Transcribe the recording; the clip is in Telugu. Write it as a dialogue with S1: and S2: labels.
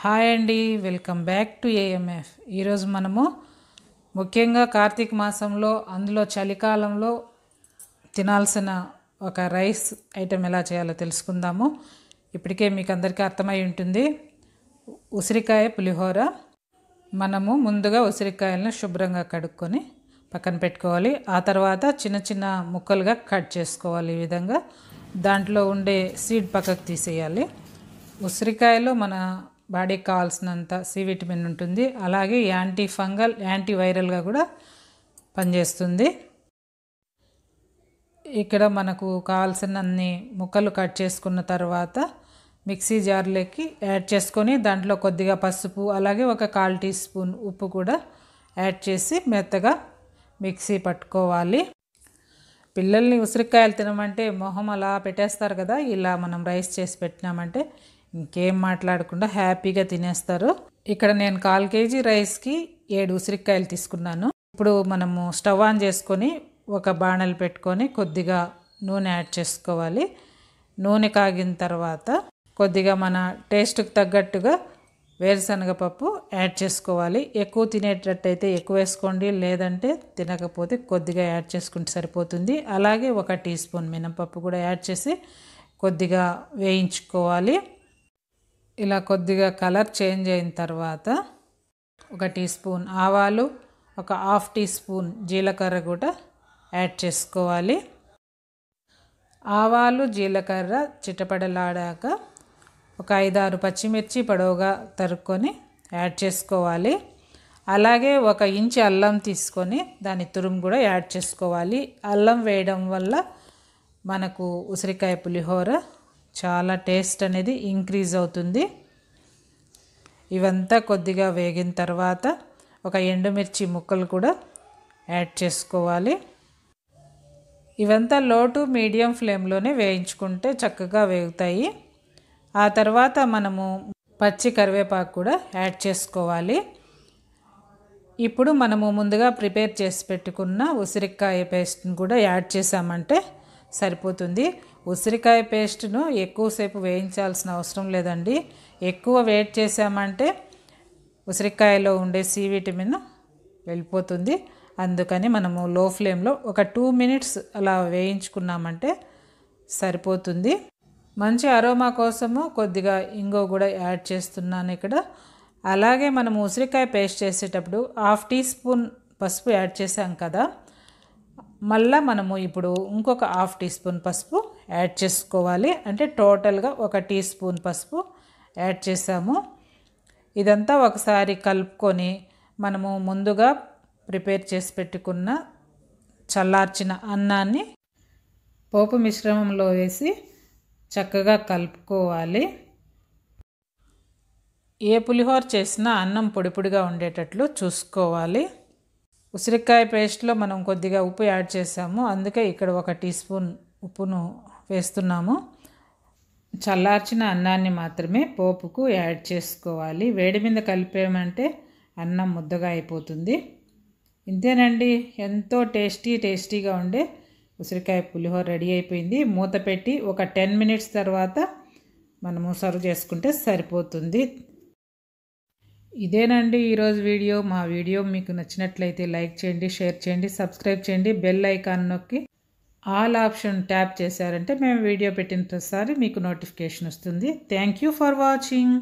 S1: హాయ్ అండి వెల్కమ్ బ్యాక్ టు ఏఎంఎఫ్ ఈరోజు మనము ముఖ్యంగా కార్తీక మాసంలో అందులో చలికాలంలో తినాల్సిన ఒక రైస్ ఐటెం ఎలా చేయాలో తెలుసుకుందాము ఇప్పటికే మీకు అందరికీ అర్థమై ఉంటుంది ఉసిరికాయ పులిహోర మనము ముందుగా ఉసిరికాయలను శుభ్రంగా కడుక్కొని పక్కన పెట్టుకోవాలి ఆ తర్వాత చిన్న చిన్న ముక్కలుగా కట్ చేసుకోవాలి ఈ విధంగా దాంట్లో ఉండే సీడ్ పక్కకు తీసేయాలి ఉసిరికాయలో మన బాడీకి కావాల్సినంత సి విటమిన్ ఉంటుంది అలాగే యాంటీ ఫంగల్ యాంటీ వైరల్గా కూడా పనిచేస్తుంది ఇక్కడ మనకు కావాల్సినన్ని ముక్కలు కట్ చేసుకున్న తర్వాత మిక్సీ జార్లోకి యాడ్ చేసుకొని దాంట్లో కొద్దిగా పసుపు అలాగే ఒక కాల్ టీ స్పూన్ ఉప్పు కూడా యాడ్ చేసి మెత్తగా మిక్సీ పట్టుకోవాలి పిల్లల్ని ఉసిరికాయలు తినమంటే మొహం అలా పెట్టేస్తారు కదా ఇలా మనం రైస్ చేసి పెట్టినామంటే ఇంకేం మాట్లాడకుండా హ్యాపీగా తినేస్తారు ఇక్కడ నేను కాల్ కేజీ రైస్కి ఏడు ఉసిరికాయలు తీసుకున్నాను ఇప్పుడు మనము స్టవ్ ఆన్ చేసుకొని ఒక బాణలు పెట్టుకొని కొద్దిగా నూనె యాడ్ చేసుకోవాలి నూనె కాగిన తర్వాత కొద్దిగా మన టేస్ట్కి తగ్గట్టుగా వేరుశనగ పప్పు యాడ్ చేసుకోవాలి ఎక్కువ తినేటట్టయితే ఎక్కువ వేసుకోండి లేదంటే తినకపోతే కొద్దిగా యాడ్ చేసుకుంటే సరిపోతుంది అలాగే ఒక టీ స్పూన్ మినపప్పు కూడా యాడ్ చేసి కొద్దిగా వేయించుకోవాలి ఇలా కొద్దిగా కలర్ చేంజ్ అయిన తర్వాత ఒక టీ స్పూన్ ఆవాలు ఒక హాఫ్ టీ స్పూన్ జీలకర్ర కూడా యాడ్ చేసుకోవాలి ఆవాలు జీలకర్ర చిటపడలాడాక ఒక ఐదారు పచ్చిమిర్చి పొడవుగా తరుక్కొని యాడ్ చేసుకోవాలి అలాగే ఒక ఇంచు అల్లం తీసుకొని దాని తురుము కూడా యాడ్ చేసుకోవాలి అల్లం వేయడం వల్ల మనకు ఉసిరికాయ పులిహోర చాలా టేస్ట్ అనేది ఇంక్రీజ్ అవుతుంది ఇవంతా కొద్దిగా వేగిన తర్వాత ఒక ఎండుమిర్చి ముక్కలు కూడా యాడ్ చేసుకోవాలి ఇవంతా లో టు మీడియం ఫ్లేమ్లోనే వేయించుకుంటే చక్కగా వేగుతాయి ఆ తర్వాత మనము పచ్చి కరివేపాకు కూడా యాడ్ చేసుకోవాలి ఇప్పుడు మనము ముందుగా ప్రిపేర్ చేసి పెట్టుకున్న ఉసిరికాయ పేస్ట్ని కూడా యాడ్ చేసామంటే సరిపోతుంది ఉసిరికాయ పేస్ట్ను ఎక్కువసేపు వేయించాల్సిన అవసరం లేదండి ఎక్కువ వెయిట్ చేసామంటే ఉసిరికాయలో ఉండే సి విటమిన్ వెళ్ళిపోతుంది అందుకని మనము లో ఫ్లేమ్లో ఒక టూ మినిట్స్ అలా వేయించుకున్నామంటే సరిపోతుంది మంచి అరోమా కోసము కొద్దిగా ఇంగో కూడా యాడ్ చేస్తున్నాను ఇక్కడ అలాగే మనం ఉసిరికాయ పేస్ట్ చేసేటప్పుడు హాఫ్ టీ స్పూన్ పసుపు యాడ్ చేసాం కదా మళ్ళా మనము ఇప్పుడు ఇంకొక హాఫ్ టీ స్పూన్ పసుపు యాడ్ చేసుకోవాలి అంటే టోటల్గా ఒక టీ స్పూన్ పసుపు యాడ్ చేసాము ఇదంతా ఒకసారి కలుపుకొని మనము ముందుగా ప్రిపేర్ చేసి పెట్టుకున్న చల్లార్చిన అన్నాన్ని పోపు మిశ్రమంలో వేసి చక్కగా కలుపుకోవాలి ఏ పులిహోర చేసినా అన్నం పొడి పొడిగా ఉండేటట్లు చూసుకోవాలి ఉసిరికాయ పేస్ట్లో మనం కొద్దిగా ఉప్పు యాడ్ చేసాము అందుకే ఇక్కడ ఒక టీ స్పూన్ ఉప్పును వేస్తున్నాము చల్లార్చిన అన్నాన్ని మాత్రమే పోపుకు యాడ్ చేసుకోవాలి వేడి మీద కలిపేయమంటే అన్నం ముద్దగా అయిపోతుంది ఇంతేనండి ఎంతో టేస్టీ టేస్టీగా ఉండే ఉసిరికాయ పులిహోర రెడీ అయిపోయింది మూత పెట్టి ఒక టెన్ మినిట్స్ తర్వాత మనము సర్వ్ చేసుకుంటే సరిపోతుంది ఇదేనండి ఈరోజు వీడియో మా వీడియో మీకు నచ్చినట్లయితే లైక్ చేయండి షేర్ చేయండి సబ్స్క్రైబ్ చేయండి బెల్ ఐకాన్ నొక్కి ఆల్ ఆప్షన్ ట్యాప్ చేశారంటే మేము వీడియో పెట్టిన ప్రతిసారి మీకు నోటిఫికేషన్ వస్తుంది థ్యాంక్ యూ ఫర్ వాచింగ్